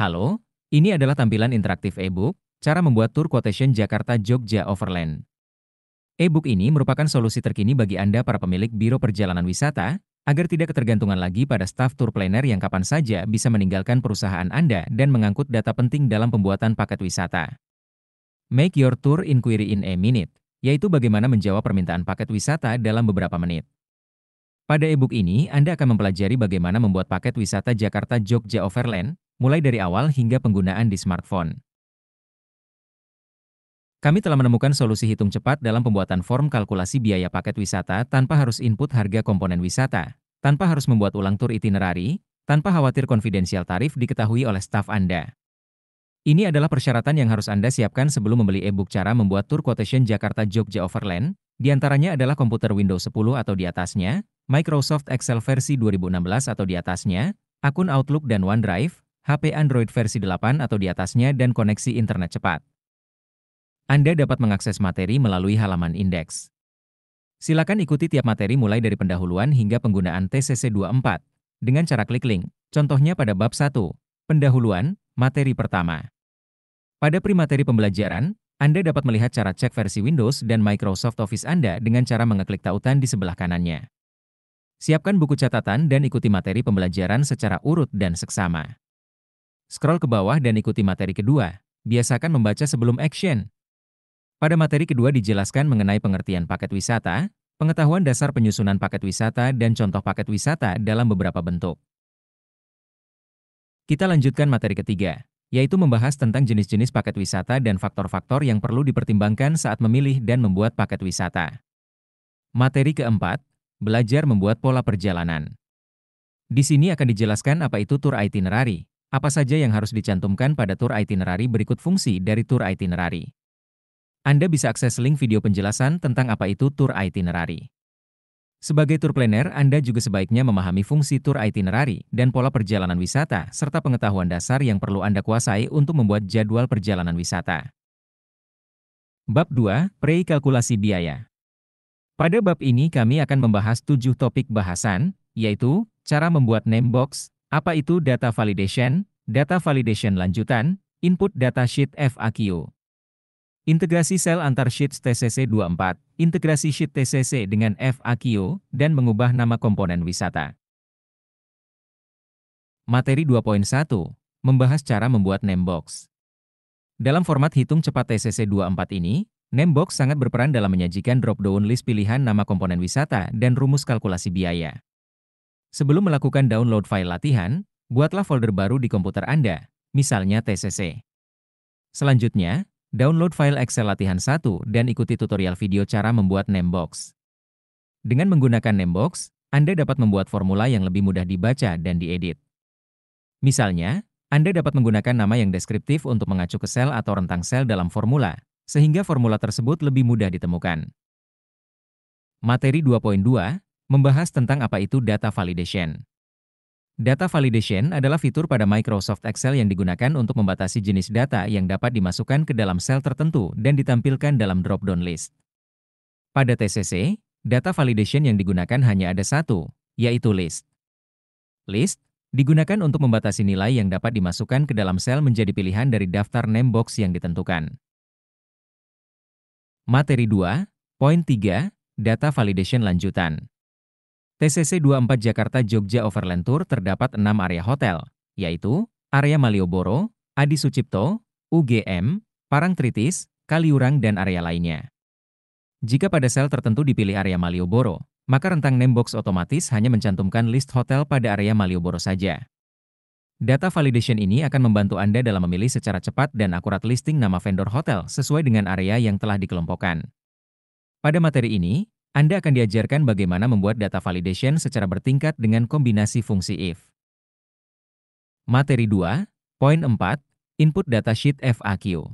Halo, ini adalah tampilan interaktif e-book, cara membuat tour quotation Jakarta-Jogja Overland. E-book ini merupakan solusi terkini bagi Anda para pemilik biro perjalanan wisata, agar tidak ketergantungan lagi pada staff tour planner yang kapan saja bisa meninggalkan perusahaan Anda dan mengangkut data penting dalam pembuatan paket wisata. Make your tour inquiry in a minute, yaitu bagaimana menjawab permintaan paket wisata dalam beberapa menit. Pada e-book ini, Anda akan mempelajari bagaimana membuat paket wisata Jakarta-Jogja Overland, mulai dari awal hingga penggunaan di smartphone. Kami telah menemukan solusi hitung cepat dalam pembuatan form kalkulasi biaya paket wisata tanpa harus input harga komponen wisata, tanpa harus membuat ulang tur itinerari, tanpa khawatir konfidensial tarif diketahui oleh staf Anda. Ini adalah persyaratan yang harus Anda siapkan sebelum membeli e-book cara membuat tour quotation Jakarta Jogja Overland, di antaranya adalah komputer Windows 10 atau di atasnya, Microsoft Excel versi 2016 atau di atasnya, akun Outlook dan OneDrive, HP Android versi 8 atau di atasnya dan koneksi internet cepat. Anda dapat mengakses materi melalui halaman indeks. Silakan ikuti tiap materi mulai dari pendahuluan hingga penggunaan TCC 24 dengan cara klik link. Contohnya pada bab 1, pendahuluan, materi pertama. Pada primateri pembelajaran, Anda dapat melihat cara cek versi Windows dan Microsoft Office Anda dengan cara mengeklik tautan di sebelah kanannya. Siapkan buku catatan dan ikuti materi pembelajaran secara urut dan seksama. Scroll ke bawah dan ikuti materi kedua. Biasakan membaca sebelum action. Pada materi kedua dijelaskan mengenai pengertian paket wisata, pengetahuan dasar penyusunan paket wisata dan contoh paket wisata dalam beberapa bentuk. Kita lanjutkan materi ketiga, yaitu membahas tentang jenis-jenis paket wisata dan faktor-faktor yang perlu dipertimbangkan saat memilih dan membuat paket wisata. Materi keempat, belajar membuat pola perjalanan. Di sini akan dijelaskan apa itu tur itinerary, apa saja yang harus dicantumkan pada tour itinerary berikut fungsi dari tour itinerary. Anda bisa akses link video penjelasan tentang apa itu tour itinerary. Sebagai tour planner, Anda juga sebaiknya memahami fungsi tour itinerary dan pola perjalanan wisata, serta pengetahuan dasar yang perlu Anda kuasai untuk membuat jadwal perjalanan wisata. Bab 2, Pre-Kalkulasi Biaya Pada bab ini kami akan membahas tujuh topik bahasan, yaitu cara membuat name box, apa itu data validation? Data validation lanjutan, input data sheet FAQ. Integrasi sel antar sheet TCC24, integrasi sheet TCC dengan FAQ, dan mengubah nama komponen wisata. Materi 2.1, membahas cara membuat namebox. Dalam format hitung cepat TCC24 ini, namebox sangat berperan dalam menyajikan drop-down list pilihan nama komponen wisata dan rumus kalkulasi biaya. Sebelum melakukan download file latihan, buatlah folder baru di komputer Anda, misalnya TCC. Selanjutnya, download file Excel latihan 1 dan ikuti tutorial video cara membuat Namebox. Dengan menggunakan Namebox, Anda dapat membuat formula yang lebih mudah dibaca dan diedit. Misalnya, Anda dapat menggunakan nama yang deskriptif untuk mengacu ke sel atau rentang sel dalam formula, sehingga formula tersebut lebih mudah ditemukan. Materi 2.2 membahas tentang apa itu data validation. Data validation adalah fitur pada Microsoft Excel yang digunakan untuk membatasi jenis data yang dapat dimasukkan ke dalam sel tertentu dan ditampilkan dalam drop-down list. Pada TCC, data validation yang digunakan hanya ada satu, yaitu list. List digunakan untuk membatasi nilai yang dapat dimasukkan ke dalam sel menjadi pilihan dari daftar name box yang ditentukan. Materi 2, poin 3, data validation lanjutan. TCC 24 Jakarta Jogja Overland Tour terdapat enam area hotel, yaitu area Malioboro, Adi Sucipto, UGM, Parangtritis, Kaliurang dan area lainnya. Jika pada sel tertentu dipilih area Malioboro, maka rentang Namebox otomatis hanya mencantumkan list hotel pada area Malioboro saja. Data validation ini akan membantu Anda dalam memilih secara cepat dan akurat listing nama vendor hotel sesuai dengan area yang telah dikelompokkan. Pada materi ini, anda akan diajarkan bagaimana membuat data validation secara bertingkat dengan kombinasi fungsi if. Materi 2, poin 4, input data sheet FAQ.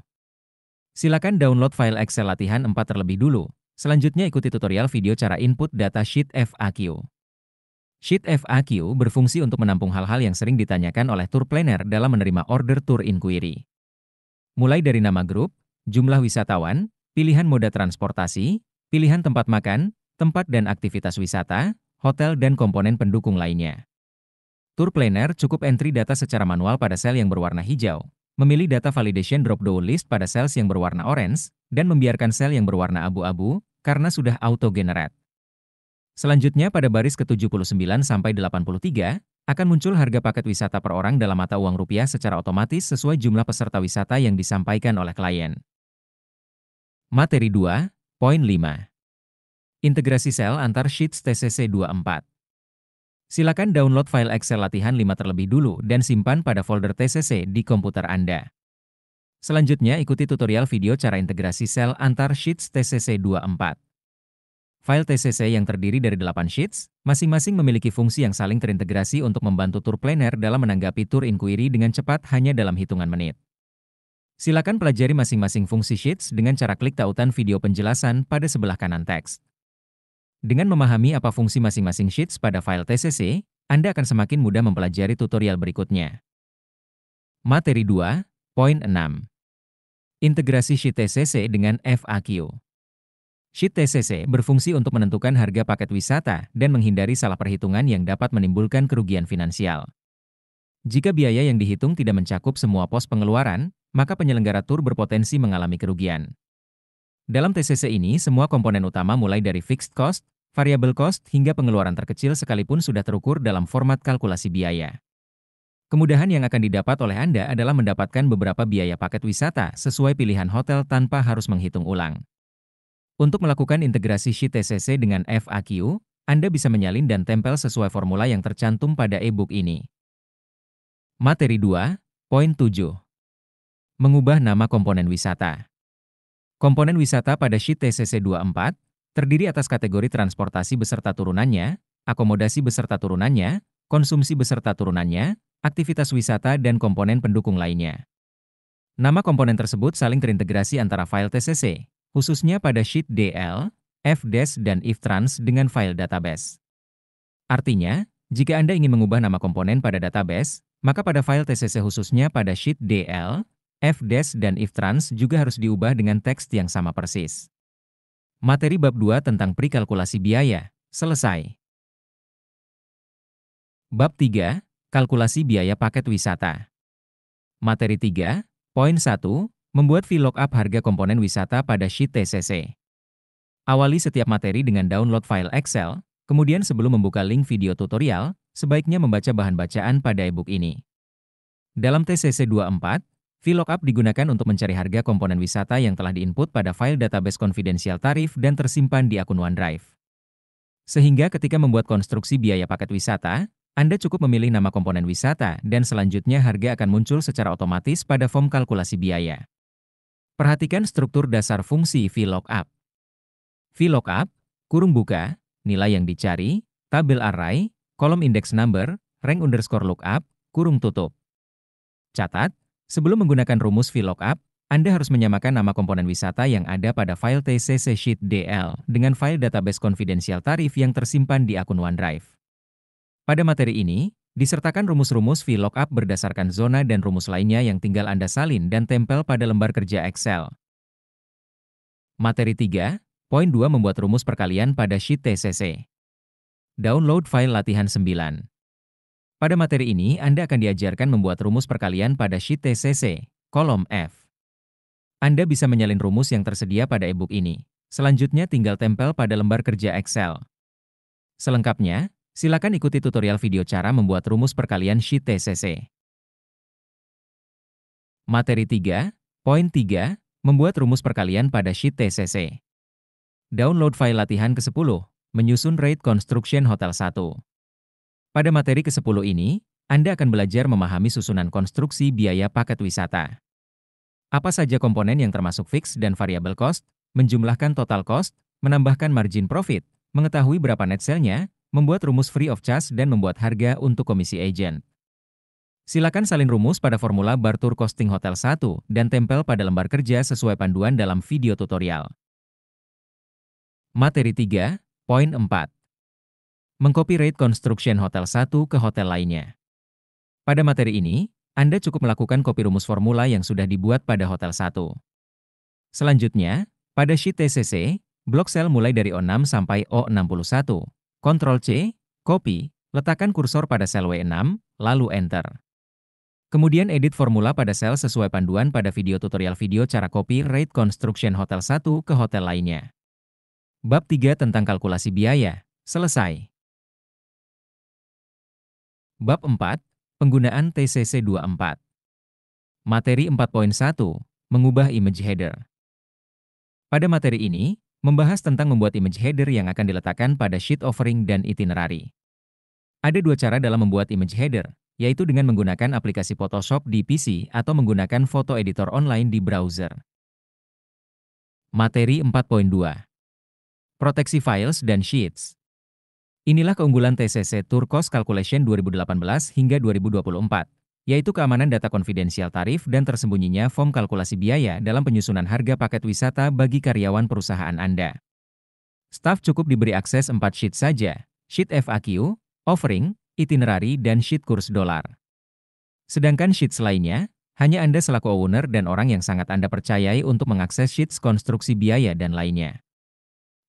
Silakan download file Excel latihan 4 terlebih dulu. Selanjutnya ikuti tutorial video cara input data sheet FAQ. Sheet FAQ berfungsi untuk menampung hal-hal yang sering ditanyakan oleh tour planner dalam menerima order tour inquiry. Mulai dari nama grup, jumlah wisatawan, pilihan moda transportasi, pilihan tempat makan, tempat dan aktivitas wisata, hotel dan komponen pendukung lainnya. Tour planner cukup entry data secara manual pada sel yang berwarna hijau, memilih data validation drop-down list pada sel yang berwarna orange, dan membiarkan sel yang berwarna abu-abu karena sudah auto-generate. Selanjutnya pada baris ke-79 sampai 83, akan muncul harga paket wisata per orang dalam mata uang rupiah secara otomatis sesuai jumlah peserta wisata yang disampaikan oleh klien. Materi 2, Poin 5. Integrasi sel antar sheets TCC24. Silakan download file Excel latihan 5 terlebih dulu dan simpan pada folder TCC di komputer Anda. Selanjutnya ikuti tutorial video cara integrasi sel antar sheets TCC24. File TCC yang terdiri dari 8 sheets, masing-masing memiliki fungsi yang saling terintegrasi untuk membantu tour planner dalam menanggapi tour inquiry dengan cepat hanya dalam hitungan menit. Silakan pelajari masing-masing fungsi Sheets dengan cara klik tautan video penjelasan pada sebelah kanan teks. Dengan memahami apa fungsi masing-masing Sheets pada file TCC, Anda akan semakin mudah mempelajari tutorial berikutnya. Materi 2, poin 6. Integrasi Sheet TCC dengan FAQ. Sheet TCC berfungsi untuk menentukan harga paket wisata dan menghindari salah perhitungan yang dapat menimbulkan kerugian finansial. Jika biaya yang dihitung tidak mencakup semua pos pengeluaran, maka penyelenggara tur berpotensi mengalami kerugian. Dalam TCC ini, semua komponen utama mulai dari fixed cost, variable cost, hingga pengeluaran terkecil sekalipun sudah terukur dalam format kalkulasi biaya. Kemudahan yang akan didapat oleh Anda adalah mendapatkan beberapa biaya paket wisata sesuai pilihan hotel tanpa harus menghitung ulang. Untuk melakukan integrasi sheet TCC dengan FAQ, Anda bisa menyalin dan tempel sesuai formula yang tercantum pada e-book ini. Materi 2, poin 7 mengubah nama komponen wisata. Komponen wisata pada sheet TCC 24 terdiri atas kategori transportasi beserta turunannya, akomodasi beserta turunannya, konsumsi beserta turunannya, aktivitas wisata dan komponen pendukung lainnya. Nama komponen tersebut saling terintegrasi antara file TCC, khususnya pada sheet DL, FDES dan IFTrans dengan file database. Artinya, jika Anda ingin mengubah nama komponen pada database, maka pada file TCC khususnya pada sheet DL, f dan if-trans juga harus diubah dengan teks yang sama persis. Materi bab 2 tentang prikalkulasi biaya, selesai. Bab 3, kalkulasi biaya paket wisata. Materi 3, poin 1, membuat VLOOKUP harga komponen wisata pada sheet TCC. Awali setiap materi dengan download file Excel, kemudian sebelum membuka link video tutorial, sebaiknya membaca bahan bacaan pada e-book ini. Dalam TCC 24, VLOOKUP digunakan untuk mencari harga komponen wisata yang telah diinput pada file database konfidensial tarif dan tersimpan di akun OneDrive. Sehingga ketika membuat konstruksi biaya paket wisata, Anda cukup memilih nama komponen wisata dan selanjutnya harga akan muncul secara otomatis pada form kalkulasi biaya. Perhatikan struktur dasar fungsi VLOOKUP. VLOOKUP, kurung buka, nilai yang dicari, tabel array, kolom index number, rank underscore lookup, kurung tutup. Catat, Sebelum menggunakan rumus VLOOKUP, Anda harus menyamakan nama komponen wisata yang ada pada file TCC Sheet DL dengan file database konfidensial tarif yang tersimpan di akun OneDrive. Pada materi ini, disertakan rumus-rumus VLOOKUP berdasarkan zona dan rumus lainnya yang tinggal Anda salin dan tempel pada lembar kerja Excel. Materi 3, poin 2 membuat rumus perkalian pada sheet TCC. Download file latihan 9. Pada materi ini, Anda akan diajarkan membuat rumus perkalian pada sheet TCC, kolom F. Anda bisa menyalin rumus yang tersedia pada e-book ini. Selanjutnya tinggal tempel pada lembar kerja Excel. Selengkapnya, silakan ikuti tutorial video cara membuat rumus perkalian sheet TCC. Materi 3, poin 3, membuat rumus perkalian pada sheet TCC. Download file latihan ke-10, menyusun rate construction hotel 1. Pada materi ke-10 ini, Anda akan belajar memahami susunan konstruksi biaya paket wisata. Apa saja komponen yang termasuk fix dan variable cost, menjumlahkan total cost, menambahkan margin profit, mengetahui berapa net sale-nya, membuat rumus free of charge dan membuat harga untuk komisi agent. Silakan salin rumus pada formula Bartur Costing Hotel 1 dan tempel pada lembar kerja sesuai panduan dalam video tutorial. Materi 3, poin 4 mengcopyright construction hotel satu ke hotel lainnya. Pada materi ini, Anda cukup melakukan kopi rumus formula yang sudah dibuat pada hotel satu. Selanjutnya, pada sheet TCC, blok sel mulai dari O6 sampai O61. Ctrl C, copy, letakkan kursor pada sel W6, lalu enter. Kemudian edit formula pada sel sesuai panduan pada video tutorial video cara copy rate construction hotel 1 ke hotel lainnya. Bab 3 tentang kalkulasi biaya, selesai. Bab 4, Penggunaan TCC 24 Materi 4.1, Mengubah Image Header Pada materi ini, membahas tentang membuat image header yang akan diletakkan pada sheet offering dan itinerary. Ada dua cara dalam membuat image header, yaitu dengan menggunakan aplikasi Photoshop di PC atau menggunakan foto editor online di browser. Materi 4.2 Proteksi files dan sheets Inilah keunggulan TCC Cost Calculation 2018 hingga 2024, yaitu keamanan data konfidensial tarif dan tersembunyinya form kalkulasi biaya dalam penyusunan harga paket wisata bagi karyawan perusahaan Anda. Staff cukup diberi akses 4 sheet saja, sheet FAQ, offering, itinerary, dan sheet kurs dolar. Sedangkan sheet lainnya, hanya Anda selaku owner dan orang yang sangat Anda percayai untuk mengakses sheets konstruksi biaya dan lainnya.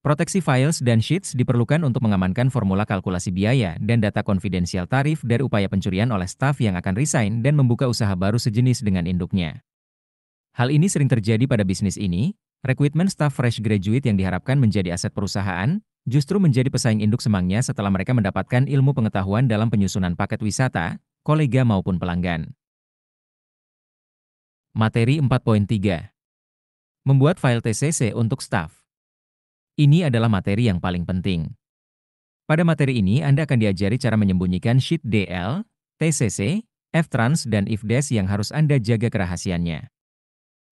Proteksi files dan sheets diperlukan untuk mengamankan formula kalkulasi biaya dan data konfidensial tarif dari upaya pencurian oleh staf yang akan resign dan membuka usaha baru sejenis dengan induknya. Hal ini sering terjadi pada bisnis ini, rekrutmen staf fresh graduate yang diharapkan menjadi aset perusahaan, justru menjadi pesaing induk semangnya setelah mereka mendapatkan ilmu pengetahuan dalam penyusunan paket wisata, kolega maupun pelanggan. Materi 4.3 Membuat file TCC untuk staf ini adalah materi yang paling penting. Pada materi ini, Anda akan diajari cara menyembunyikan sheet DL, TCC, F-trans, dan IFDES yang harus Anda jaga kerahasiannya.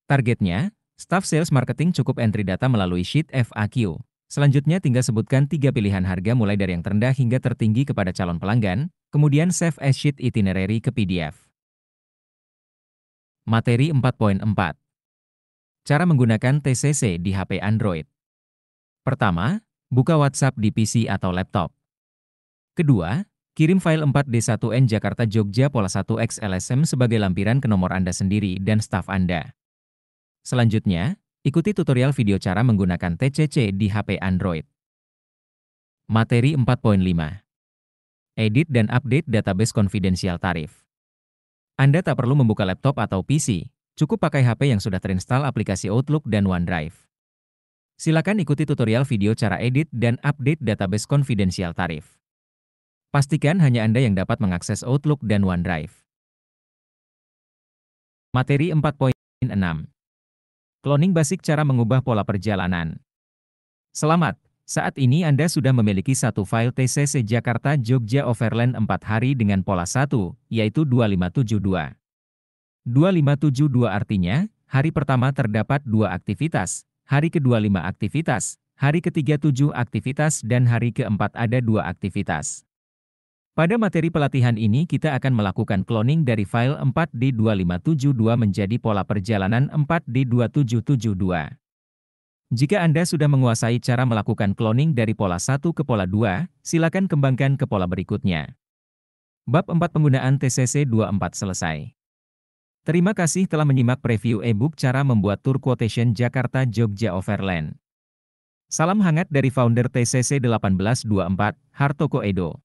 Targetnya, staff sales marketing cukup entry data melalui sheet FAQ. Selanjutnya tinggal sebutkan tiga pilihan harga mulai dari yang terendah hingga tertinggi kepada calon pelanggan, kemudian save as sheet itinerary ke PDF. Materi 4.4 Cara menggunakan TCC di HP Android Pertama, buka WhatsApp di PC atau laptop. Kedua, kirim file 4D1N Jakarta Jogja Pola 1X LSM sebagai lampiran ke nomor Anda sendiri dan staf Anda. Selanjutnya, ikuti tutorial video cara menggunakan TCC di HP Android. Materi 4.5 Edit dan update database konfidensial tarif Anda tak perlu membuka laptop atau PC, cukup pakai HP yang sudah terinstal aplikasi Outlook dan OneDrive. Silakan ikuti tutorial video cara edit dan update database konfidensial tarif. Pastikan hanya Anda yang dapat mengakses Outlook dan OneDrive. Materi 4.6 Cloning Basic Cara Mengubah Pola Perjalanan Selamat, saat ini Anda sudah memiliki satu file TCC Jakarta Jogja Overland 4 hari dengan pola 1, yaitu 2572. 2572 artinya, hari pertama terdapat dua aktivitas, hari kedua lima aktivitas, hari ketiga tujuh aktivitas dan hari keempat ada dua aktivitas. Pada materi pelatihan ini kita akan melakukan cloning dari file 4D2572 menjadi pola perjalanan 4D2772. Jika Anda sudah menguasai cara melakukan cloning dari pola 1 ke pola 2, silakan kembangkan ke pola berikutnya. Bab 4 penggunaan TCC 24 selesai. Terima kasih telah menyimak preview e-book cara membuat tour quotation Jakarta Jogja Overland. Salam hangat dari founder TCC 1824, Hartoko Edo.